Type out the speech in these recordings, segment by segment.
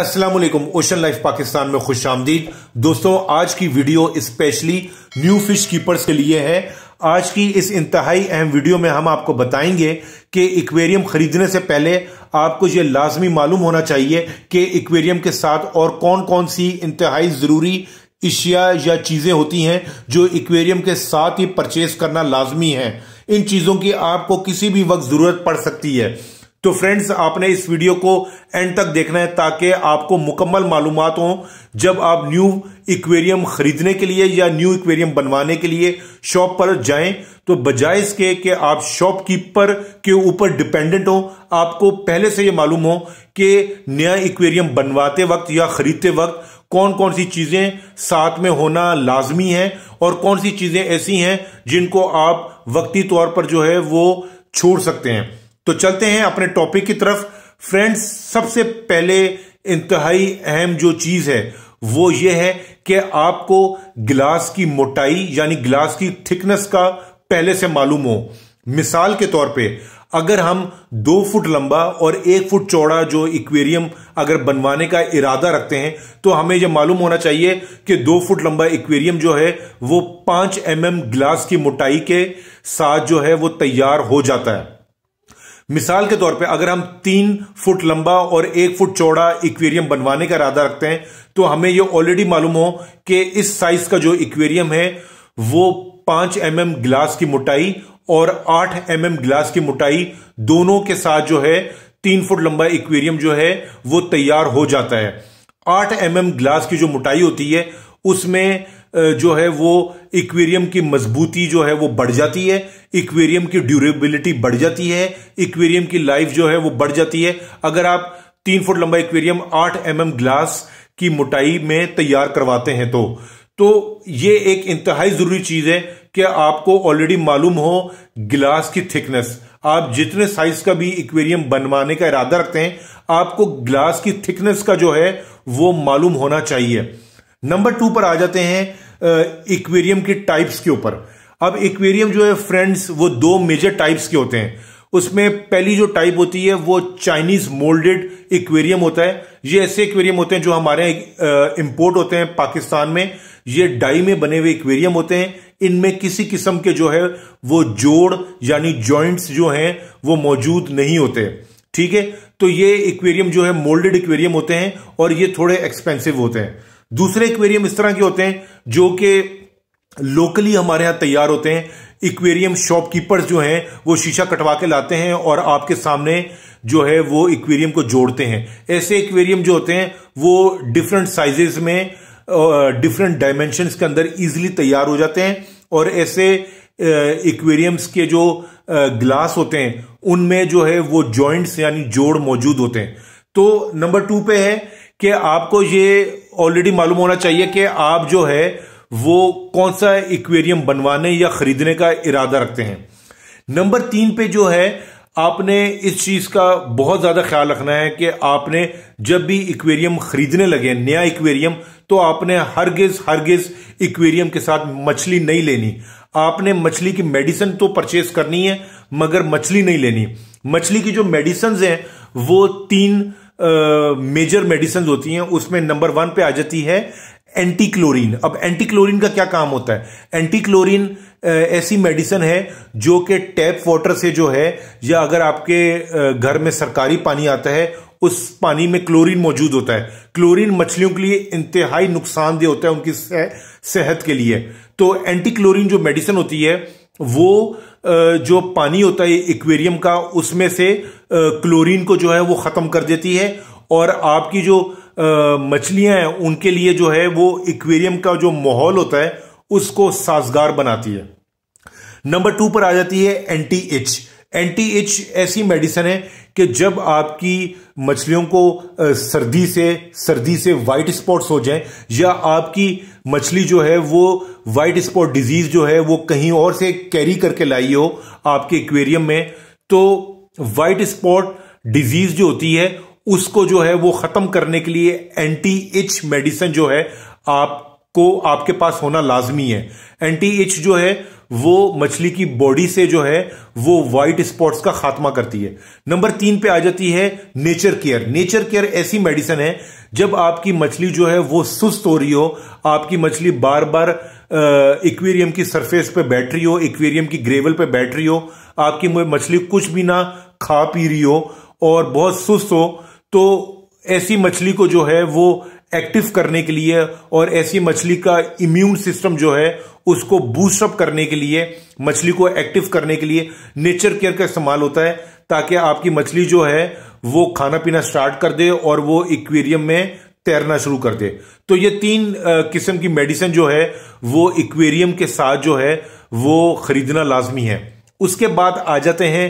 अस्सलाम वालेकुम ocean life Pakistan में खुश आमदीद दोस्तों आज की video specially new fish keepers के लिए है आज की इस इंतहाई अहम वीडियो में हम आपको बताएंगे कि इक्वेरियम खरीदने से पहले आपको ये लाजमी मालूम होना चाहिए कि इक्वेरियम के साथ और कौन कौन सी इंतहाई ज़रूरी अशिया या चीज़ें होती हैं जो इक्वेरियम के साथ ही परचेज करना लाजमी है इन चीज़ों की आपको किसी भी वक्त ज़रूरत पड़ सकती है तो फ्रेंड्स आपने इस वीडियो को एंड तक देखना है ताकि आपको मुकम्मल मालूम हो जब आप न्यू इक्वेरियम खरीदने के लिए या न्यू इक्वेरियम बनवाने के लिए शॉप पर जाएं तो बजाय इसके कि आप शॉपकीपर के ऊपर डिपेंडेंट हो आपको पहले से यह मालूम हो कि नया इक्वेरियम बनवाते वक्त या खरीदते वक्त कौन कौन सी चीज़ें साथ में होना लाजमी है और कौन सी चीज़ें ऐसी हैं जिनको आप वक्ती तौर पर जो है वो छोड़ सकते हैं तो चलते हैं अपने टॉपिक की तरफ फ्रेंड्स सबसे पहले इंतहाई अहम जो चीज है वो ये है कि आपको गिलास की मोटाई यानी गिलास की थिकनेस का पहले से मालूम हो मिसाल के तौर पे अगर हम दो फुट लंबा और एक फुट चौड़ा जो इक्वेरियम अगर बनवाने का इरादा रखते हैं तो हमें यह मालूम होना चाहिए कि दो फुट लंबा इक्वेरियम जो है वो पांच एम mm ग्लास की मोटाई के साथ जो है वो तैयार हो जाता है मिसाल के तौर पे अगर हम तीन फुट लंबा और एक फुट चौड़ा इक्वेरियम बनवाने का इरादा रखते हैं तो हमें ये ऑलरेडी मालूम हो कि इस साइज का जो इक्वेरियम है वो पांच एम mm ग्लास की मोटाई और आठ एम mm ग्लास की मोटाई दोनों के साथ जो है तीन फुट लंबा इक्वेरियम जो है वो तैयार हो जाता है आठ एम mm ग्लास की जो मोटाई होती है उसमें जो है वो इक्वेरियम की मजबूती जो है वो बढ़ जाती है इक्वेरियम की ड्यूरेबिलिटी बढ़ जाती है इक्वेरियम की लाइफ जो है वो बढ़ जाती है अगर आप तीन फुट लंबा इक्वेरियम आठ एम mm ग्लास की मोटाई में तैयार करवाते हैं तो तो ये एक इंतहाई जरूरी चीज है कि आपको ऑलरेडी मालूम हो गिलास की थिकनेस आप जितने साइज का भी इक्वेरियम बनवाने का इरादा रखते हैं आपको ग्लास की थिकनेस का जो है वो मालूम होना चाहिए नंबर टू पर आ जाते हैं इक्वेरियम की टाइप्स के ऊपर अब एक्वेरियम जो है फ्रेंड्स वो दो मेजर टाइप्स के होते हैं उसमें पहली जो टाइप होती है वो चाइनीज मोल्डेड इक्वेरियम होता है ये ऐसे इक्वेरियम होते हैं जो हमारे इंपोर्ट इम्पोर्ट होते हैं पाकिस्तान में ये डाई में बने हुए इक्वेरियम होते हैं इनमें किसी किस्म के जो है वो जोड़ यानी जॉइंट्स जो हैं वो मौजूद नहीं होते ठीक है तो ये इक्वेरियम जो है मोल्डेड इक्वेरियम होते हैं और ये थोड़े एक्सपेंसिव होते हैं दूसरे इक्वेरियम इस तरह के होते हैं जो कि लोकली हमारे यहाँ तैयार होते हैं इक्वेरियम शॉपकीपर्स जो हैं वो शीशा कटवा के लाते हैं और आपके सामने जो है वो इक्वेरियम को जोड़ते हैं ऐसे इक्वेरियम जो होते हैं वो डिफरेंट साइजेस में डिफरेंट डायमेंशंस के अंदर इजीली तैयार हो जाते हैं और ऐसे इक्वेरियम्स के जो ग्लास होते हैं उनमें जो है वो जॉइंट्स यानी जोड़ मौजूद होते हैं तो नंबर टू पे है कि आपको ये ऑलरेडी मालूम होना चाहिए कि आप जो है वो कौन सा इक्वेरियम बनवाने या खरीदने का इरादा रखते हैं नंबर तीन पे जो है आपने इस चीज़ का बहुत ज़्यादा ख्याल रखना है कि आपने जब भी इक्वेरियम ख़रीदने लगे नया इक्वेरियम तो आपने हरगिज़ हरगिज़ इक्वेरियम के साथ मछली नहीं लेनी आपने मछली की मेडिसिन तो परचेस करनी है मगर मछली नहीं लेनी मछली की जो मेडिसन हैं वो तीन मेजर मेडिसन होती हैं उसमें नंबर वन पे आ जाती है एंटी क्लोरीन अब एंटी क्लोरीन का क्या काम होता है एंटी क्लोरीन ऐसी मेडिसिन है जो कि टैप वाटर से जो है या अगर आपके घर में सरकारी पानी आता है उस पानी में क्लोरीन मौजूद होता है क्लोरीन मछलियों के लिए इंतहाई नुकसानदेह होता है उनकी सेहत के लिए तो एंटी क्लोरीन जो मेडिसिन होती है वो जो पानी होता है एक्वेरियम का उसमें से क्लोरीन को जो है वो ख़त्म कर देती है और आपकी जो मछलियां हैं उनके लिए जो है वो इक्वेरियम का जो माहौल होता है उसको साजगार बनाती है नंबर टू पर आ जाती है एंटी एच एंटी एच ऐसी मेडिसिन है कि जब आपकी मछलियों को सर्दी से सर्दी से वाइट स्पॉट्स हो जाएं या आपकी मछली जो है वो वाइट स्पॉट डिजीज जो है वो कहीं और से कैरी करके लाई हो आपके एक्वेरियम में तो वाइट स्पॉट डिजीज जो होती है उसको जो है वो खत्म करने के लिए एंटी इच मेडिसिन जो है आपको आपके पास होना लाजमी है एंटी इच जो है वो मछली की बॉडी से जो है वो वाइट स्पॉट्स का खात्मा करती है नंबर तीन पे आ जाती है नेचर केयर नेचर केयर ऐसी मेडिसिन है जब आपकी मछली जो है वो सुस्त हो रही हो आपकी मछली बार बार इक्वेरियम की सरफेस पे बैठ रही हो इक्वेरियम की ग्रेवल पे बैठ रही हो आपकी मछली कुछ भी ना खा पी रही हो और बहुत सुस्त हो तो ऐसी मछली को जो है वो एक्टिव करने के लिए और ऐसी मछली का इम्यून सिस्टम जो है उसको बूस्टअप करने के लिए मछली को एक्टिव करने के लिए नेचर केयर का इस्तेमाल होता है ताकि आपकी मछली जो है वो खाना पीना स्टार्ट कर दे और वो इक्वेरियम में तैरना शुरू कर दे तो ये तीन किस्म की मेडिसिन जो है वो इक्वेरियम के साथ जो है वो खरीदना लाजमी है उसके बाद आ जाते हैं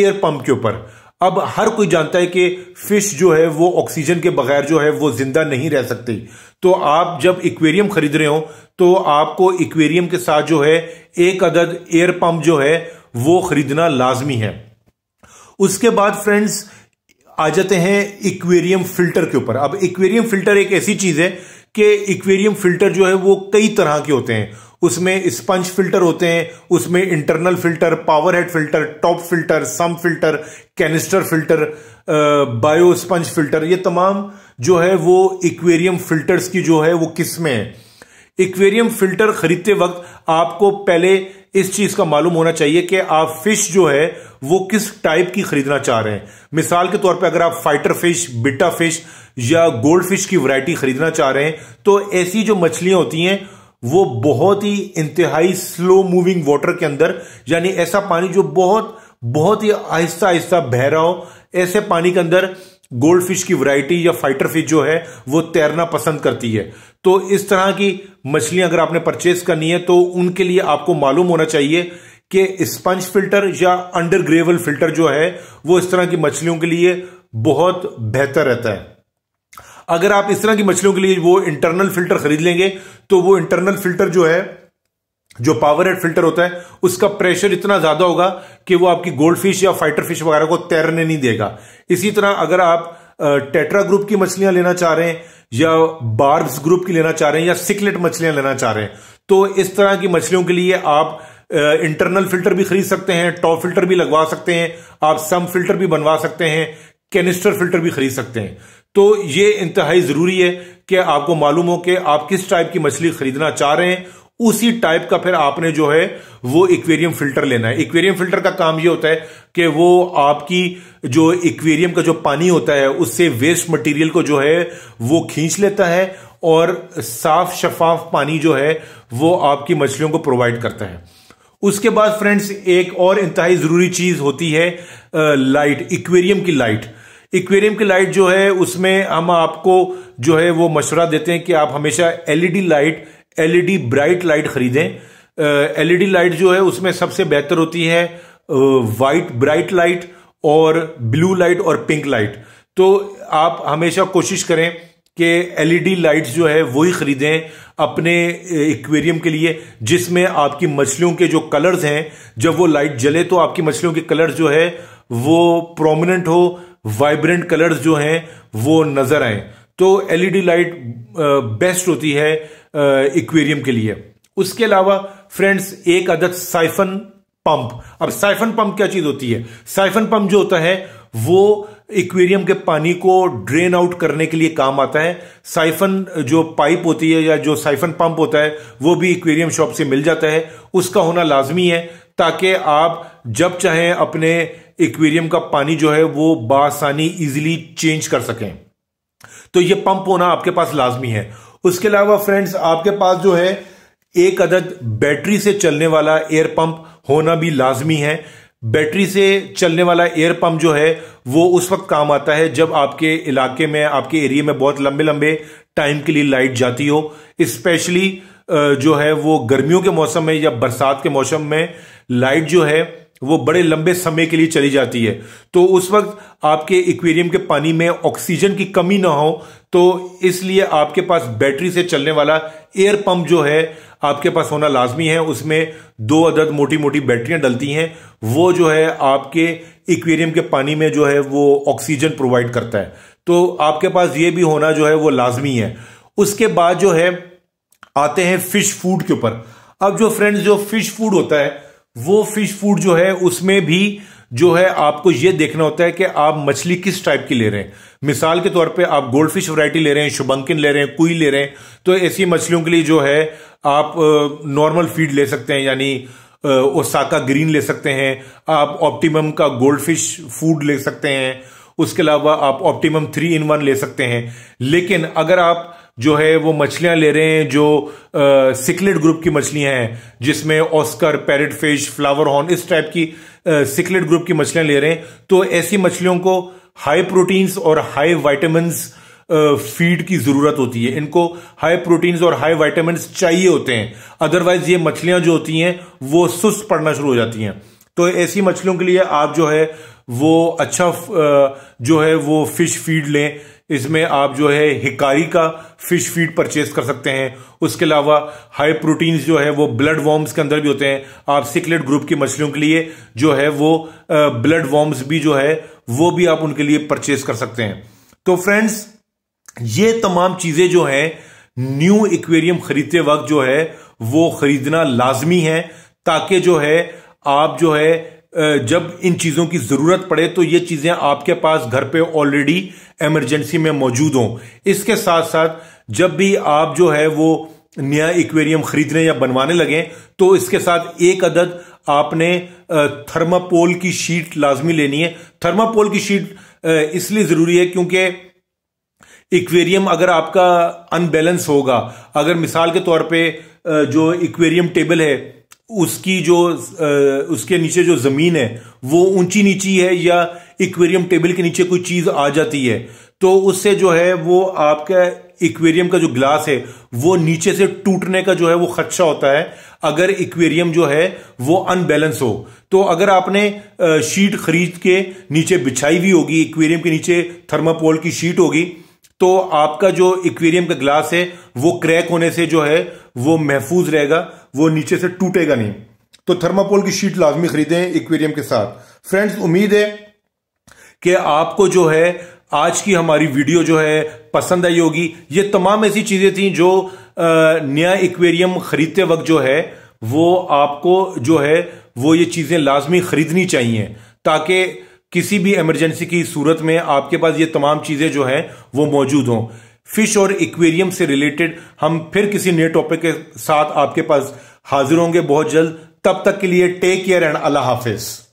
एयर पंप के ऊपर अब हर कोई जानता है कि फिश जो है वो ऑक्सीजन के बगैर जो है वो जिंदा नहीं रह सकती तो आप जब इक्वेरियम खरीद रहे हो तो आपको इक्वेरियम के साथ जो है एक अदद एयर पंप जो है वो खरीदना लाजमी है उसके बाद फ्रेंड्स आ जाते हैं इक्वेरियम फिल्टर के ऊपर अब इक्वेरियम फिल्टर एक ऐसी चीज है कि इक्वेरियम फिल्टर जो है वो कई तरह के होते हैं उसमें स्पंज फिल्टर होते हैं उसमें internal filter power head filter top filter sump filter canister filter bio sponge filter ये तमाम जो है वो इक्वेरियम फिल्टर्स की जो है वो किस्में हैं इक्वेरियम फिल्टर खरीदते वक्त आपको पहले इस चीज का मालूम होना चाहिए कि आप फिश जो है वो किस टाइप की खरीदना चाह रहे हैं मिसाल के तौर पे अगर आप फाइटर फिश बिटा फिश या गोल्ड फिश की वैरायटी खरीदना चाह रहे हैं तो ऐसी जो मछलियां होती हैं वो बहुत ही इंतहाई स्लो मूविंग वाटर के अंदर यानी ऐसा पानी जो बहुत बहुत ही आहिस्ता आहिस्ता बह रहा हो ऐसे पानी के अंदर गोल्ड फिश की वैरायटी या फाइटर फिश जो है वो तैरना पसंद करती है तो इस तरह की मछलियां अगर आपने परचेज करनी है तो उनके लिए आपको मालूम होना चाहिए कि स्पंज फिल्टर या अंडर ग्रेवल फिल्टर जो है वो इस तरह की मछलियों के लिए बहुत बेहतर रहता है अगर आप इस तरह की मछलियों के लिए वो इंटरनल फिल्टर खरीद लेंगे तो वो इंटरनल फिल्टर जो है जो पावर हेड फिल्टर होता है उसका प्रेशर इतना ज्यादा होगा कि वो आपकी गोल्ड फिश या फाइटर फिश वगैरह को तैरने नहीं देगा इसी तरह अगर आप टेट्रा ग्रुप की मछलियां लेना चाह रहे हैं या बार्ब्स ग्रुप की लेना चाह रहे हैं या सिकलेट मछलियां लेना चाह रहे हैं तो इस तरह की मछलियों के लिए आप इंटरनल फिल्टर भी खरीद सकते हैं टॉप फिल्टर भी लगवा सकते हैं आप सम फिल्टर भी बनवा सकते हैं कैनिस्टर फिल्टर भी खरीद सकते हैं तो ये इंतहाई जरूरी है कि आपको मालूम हो कि आप किस टाइप की मछली खरीदना चाह रहे हैं उसी टाइप का फिर आपने जो है वो इक्वेरियम फिल्टर लेना है इक्वेरियम फिल्टर का काम ये होता है कि वो आपकी जो इक्वेरियम का जो पानी होता है उससे वेस्ट मटेरियल को जो है वो खींच लेता है और साफ शफाफ पानी जो है वो आपकी मछलियों को प्रोवाइड करता है उसके बाद फ्रेंड्स एक और इंतहाई ज़रूरी चीज़ होती है लाइट इक्वेरियम की लाइट इक्वेरियम की लाइट जो है उसमें हम आपको जो है वो मशवरा देते हैं कि आप हमेशा LED light e LED bright light खरीदें एलईडी लाइट जो है उसमें सबसे बेहतर होती है वाइट ब्राइट लाइट और ब्लू लाइट और पिंक लाइट तो आप हमेशा कोशिश करें कि एलईडी लाइट्स जो है वही खरीदें अपने एक्वेरियम के लिए जिसमें आपकी मछलियों के जो कलर्स हैं जब वो लाइट जले तो आपकी मछलियों के कलर्स जो है वो प्रोमिनेंट हो वाइब्रेंट कलर्स जो हैं वो नजर आए तो एलईडी लाइट बेस्ट होती है एक्वेरियम के लिए उसके अलावा फ्रेंड्स एक अदद साइफन पंप अब साइफन पंप क्या चीज होती है साइफन पंप जो होता है वो इक्वेरियम के पानी को ड्रेन आउट करने के लिए काम आता है साइफन जो पाइप होती है या जो साइफन पंप होता है वो भी इक्वेरियम शॉप से मिल जाता है उसका होना लाजमी है ताकि आप जब चाहें अपने इक्वेरियम का पानी जो है वो बासानी इजिली चेंज कर सकें तो ये पंप होना आपके पास लाजमी है उसके अलावा फ्रेंड्स आपके पास जो है एक अदद बैटरी से चलने वाला एयर पंप होना भी लाजमी है बैटरी से चलने वाला एयर पंप जो है वो उस वक्त काम आता है जब आपके इलाके में आपके एरिया में बहुत लंबे लंबे टाइम के लिए लाइट जाती हो स्पेशली जो है वो गर्मियों के मौसम में या बरसात के मौसम में लाइट जो है वो बड़े लंबे समय के लिए चली जाती है तो उस वक्त आपके इक्वेरियम के पानी में ऑक्सीजन की कमी ना हो तो इसलिए आपके पास बैटरी से चलने वाला एयर पंप जो है आपके पास होना लाजमी है उसमें दो अदद मोटी मोटी बैटरियां डलती हैं वो जो है आपके इक्वेरियम के पानी में जो है वो ऑक्सीजन प्रोवाइड करता है तो आपके पास ये भी होना जो है वो लाजमी है उसके बाद जो है आते हैं फिश फूड के ऊपर अब जो फ्रेंड्स जो फिश फूड होता है वो फिश फूड जो है उसमें भी जो है आपको ये देखना होता है कि आप मछली किस टाइप की ले रहे हैं मिसाल के तौर पे आप गोल्ड फिश वरायटी ले रहे हैं शुभंकिन ले रहे हैं कुई ले रहे हैं तो ऐसी मछलियों के लिए जो है आप नॉर्मल फीड ले सकते हैं यानी ओसाका ग्रीन ले सकते हैं आप ऑप्टिमम का गोल्ड फिश फूड ले सकते हैं उसके अलावा आप ऑप्टिमम थ्री इन वन ले सकते हैं लेकिन अगर आप जो है वो मछलियां ले रहे हैं जो सिकलेट ग्रुप की मछलियां हैं जिसमें Oscar parrot fish flower horn इस टाइप की सिकलेट ग्रुप की मछलियां ले रहे हैं तो ऐसी मछलियों को हाई प्रोटीन्स और हाई वाइटामिन फीड की जरूरत होती है इनको हाई प्रोटीन्स और हाई वाइटामिन चाहिए होते हैं अदरवाइज ये मछलियां जो होती हैं वो सुस्त पड़ना शुरू हो जाती हैं तो ऐसी मछलियों के लिए आप जो है वो अच्छा जो है वो फिश फीड लें इसमें आप जो है हिकारी का फिश फीड परचेज कर सकते हैं उसके अलावा हाई प्रोटीन्स जो है वो ब्लड वॉर्म्स के अंदर भी होते हैं आप सिकलेट ग्रुप की मछलियों के लिए जो है वो ब्लड वॉर्म्स भी जो है वो भी आप उनके लिए परचेज कर सकते हैं तो फ्रेंड्स ये तमाम चीजें जो हैं न्यू इक्वेरियम खरीदते वक्त जो है वो खरीदना लाजमी है ताकि जो है आप जो है जब इन चीज़ों की ज़रूरत पड़े तो ये चीज़ें आपके पास घर पे ऑलरेडी एमरजेंसी में मौजूद हों इसके साथ साथ जब भी आप जो है वो नया इक्वेरियम खरीदने या बनवाने लगे तो इसके साथ एक अदद आपने थर्मापोल की शीट लाजमी लेनी है थर्मापोल की शीट इसलिए ज़रूरी है क्योंकि इक्वेरियम अगर आपका अनबैलेंस होगा अगर मिसाल के तौर पे जो इक्वेरियम टेबल है उसकी जो उसके नीचे जो ज़मीन है वो ऊंची नीची है या इक्वेरियम टेबल के नीचे कोई चीज़ आ जाती है तो उससे जो है वो आपका इक्वेरियम का जो ग्लास है वो नीचे से टूटने का जो है वो खदशा होता है अगर इक्वेरियम जो है वो अनबैलेंस हो तो अगर आपने शीट खरीद के नीचे बिछाई हुई होगी इक्वेरियम के नीचे थर्मापोल की शीट होगी तो आपका जो इक्वेरियम का ग्लास है वो क्रैक होने से जो है वो महफूज रहेगा वो नीचे से टूटेगा नहीं तो थर्मापोल की शीट लाजमी खरीदें इक्वेरियम के साथ फ्रेंड्स उम्मीद है कि आपको जो है आज की हमारी वीडियो जो है पसंद आई होगी ये तमाम ऐसी चीज़ें थी जो नया इक्वेरियम खरीदते वक्त जो है वो आपको जो है वो ये चीज़ें लाजमी खरीदनी चाहिए ताकि किसी भी इमरजेंसी की सूरत में आपके पास ये तमाम चीज़ें जो हैं वो मौजूद हों फिश और इक्वेरियम से रिलेटेड हम फिर किसी नए टॉपिक के साथ आपके पास हाजिर होंगे बहुत जल्द तब तक के लिए टेक केयर एंड अल्लाह हाफिज़